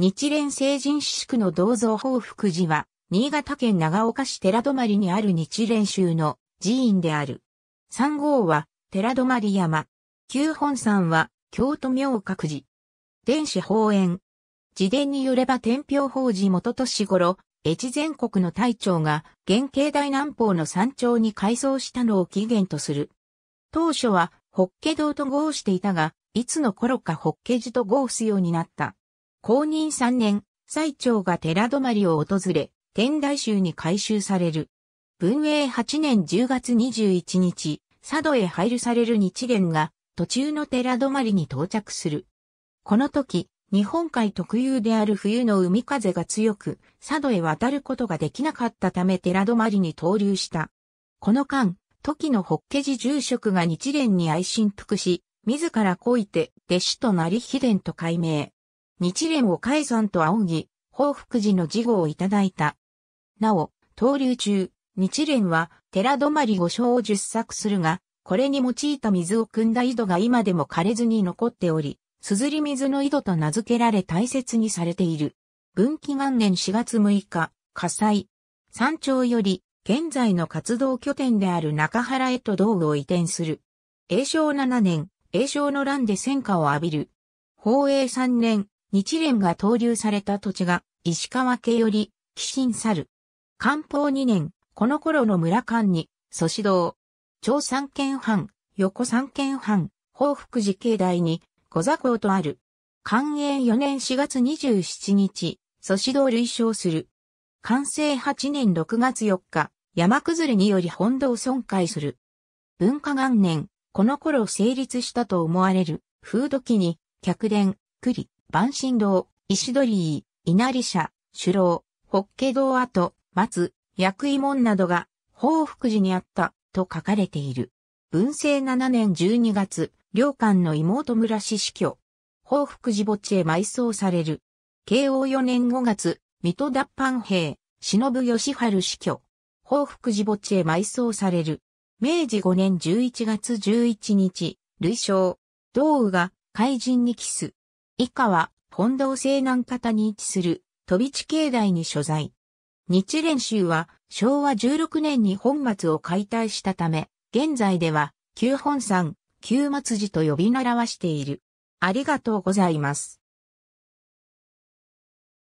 日蓮成人四宿の銅像報福寺は、新潟県長岡市寺泊にある日蓮宗の寺院である。三号は、寺泊山。九本山は、京都明覚寺。電子法園。自伝によれば天平法寺元年頃、越前国の隊長が、原型大南方の山頂に改装したのを起源とする。当初は、法華堂と合していたが、いつの頃か法華寺と合すようになった。公認3年、最長が寺泊を訪れ、天台宗に改修される。文永8年10月21日、佐渡へ配るされる日蓮が、途中の寺泊に到着する。この時、日本海特有である冬の海風が強く、佐渡へ渡ることができなかったため寺泊に投留した。この間、時の北家寺住職が日蓮に愛心服し、自らこいて弟子となり秘伝と改名。日蓮を解散と仰ぎ、報復寺の事後をいただいた。なお、登竜中、日蓮は寺泊り五章を十作するが、これに用いた水を汲んだ井戸が今でも枯れずに残っており、すずり水の井戸と名付けられ大切にされている。文紀元年4月6日、火災。山頂より、現在の活動拠点である中原へと道具を移転する。永正7年、永正の乱で戦火を浴びる。宝永3年、日蓮が投留された土地が石川家より寄進さる。官報二年、この頃の村間に、祖師堂、長三県藩、横三県藩、報福寺境内に、小座校とある。寛永四年四月二十七日、祖師堂類称する。寛政八年六月四日、山崩れにより本堂損壊する。文化元年、この頃成立したと思われる、風土記に、客伝、栗、万神堂、石鳥居、稲荷社、首楼、法華堂跡、松、薬井門などが、宝福寺にあった、と書かれている。文政7年12月、領館の妹村氏死去。宝福寺墓地へ埋葬される。慶応4年5月、水戸脱藩兵、忍義春死去。宝福寺墓地へ埋葬される。明治5年11月11日、類称、道雨が怪人にキス。以下は、本堂西南方に位置する、飛び地境内に所在。日蓮宗は、昭和16年に本末を解体したため、現在では、旧本山、旧末寺と呼び習わしている。ありがとうございます。